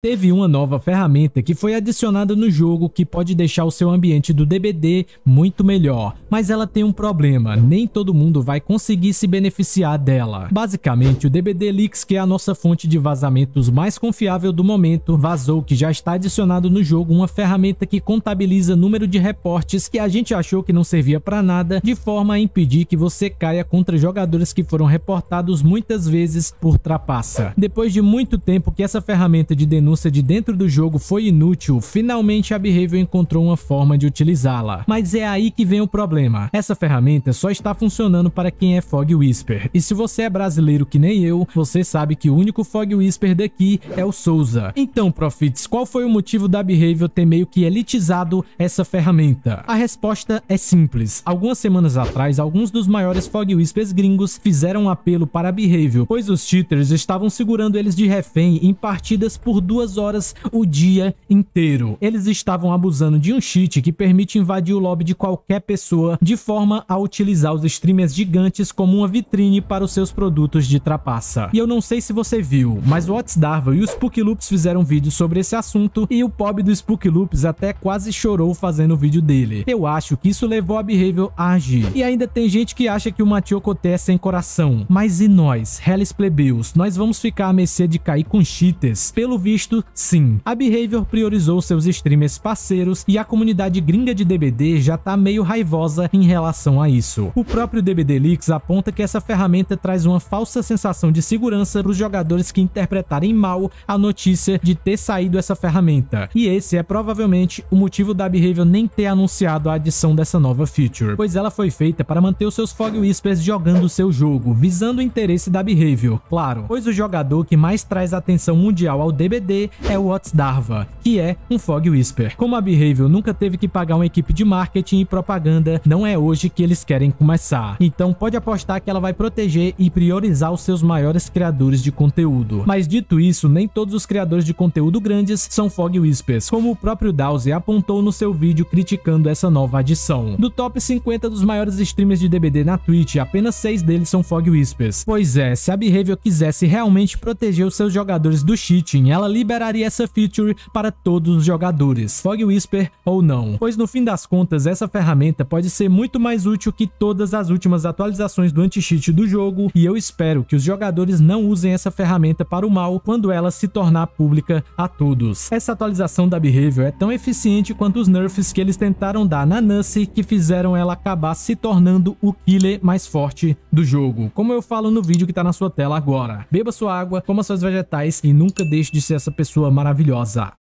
Teve uma nova ferramenta que foi adicionada no jogo que pode deixar o seu ambiente do DBD muito melhor, mas ela tem um problema, nem todo mundo vai conseguir se beneficiar dela. Basicamente, o DBD Leaks, que é a nossa fonte de vazamentos mais confiável do momento, vazou que já está adicionado no jogo uma ferramenta que contabiliza número de reportes que a gente achou que não servia para nada, de forma a impedir que você caia contra jogadores que foram reportados muitas vezes por trapaça. Depois de muito tempo que essa ferramenta de denúncia minúcia de dentro do jogo foi inútil, finalmente a Behavior encontrou uma forma de utilizá-la. Mas é aí que vem o problema. Essa ferramenta só está funcionando para quem é Fog Whisper. E se você é brasileiro que nem eu, você sabe que o único Fog Whisper daqui é o Souza. Então, Profits, qual foi o motivo da Behavior ter meio que elitizado essa ferramenta? A resposta é simples. Algumas semanas atrás, alguns dos maiores Fog Whispers gringos fizeram um apelo para a Behavior, pois os cheaters estavam segurando eles de refém em partidas por duas duas horas o dia inteiro. Eles estavam abusando de um cheat que permite invadir o lobby de qualquer pessoa de forma a utilizar os streamers gigantes como uma vitrine para os seus produtos de trapaça. E eu não sei se você viu, mas o Otis Darva e os Spook Loops fizeram vídeos vídeo sobre esse assunto e o pobre do Spook Loops até quase chorou fazendo o vídeo dele. Eu acho que isso levou a Behavior a agir. E ainda tem gente que acha que o Matiocote Coté é sem coração. Mas e nós, Hellis Plebeus? Nós vamos ficar à mercê de cair com cheaters? Pelo visto, visto? Sim. A Behavior priorizou seus streamers parceiros e a comunidade gringa de DBD já tá meio raivosa em relação a isso. O próprio DBD Leaks aponta que essa ferramenta traz uma falsa sensação de segurança para os jogadores que interpretarem mal a notícia de ter saído essa ferramenta. E esse é provavelmente o motivo da Behavior nem ter anunciado a adição dessa nova feature, pois ela foi feita para manter os seus Fog Whispers jogando o seu jogo, visando o interesse da Behavior, claro, pois o jogador que mais traz atenção mundial ao DBD é o What's Darva, que é um Fog Whisper. Como a Behavior nunca teve que pagar uma equipe de marketing e propaganda, não é hoje que eles querem começar. Então pode apostar que ela vai proteger e priorizar os seus maiores criadores de conteúdo. Mas dito isso, nem todos os criadores de conteúdo grandes são Fog Whispers, como o próprio Dowsy apontou no seu vídeo criticando essa nova adição. Do top 50 dos maiores streamers de DBD na Twitch, apenas 6 deles são Fog Whispers. Pois é, se a Behavior quisesse realmente proteger os seus jogadores do cheating, ela liberaria liberaria essa feature para todos os jogadores, Fog Whisper ou não, pois no fim das contas essa ferramenta pode ser muito mais útil que todas as últimas atualizações do anti-cheat do jogo e eu espero que os jogadores não usem essa ferramenta para o mal quando ela se tornar pública a todos. Essa atualização da Behavior é tão eficiente quanto os nerfs que eles tentaram dar na Nancy que fizeram ela acabar se tornando o killer mais forte do jogo, como eu falo no vídeo que está na sua tela agora. Beba sua água, coma seus vegetais e nunca deixe de ser essa pessoa maravilhosa.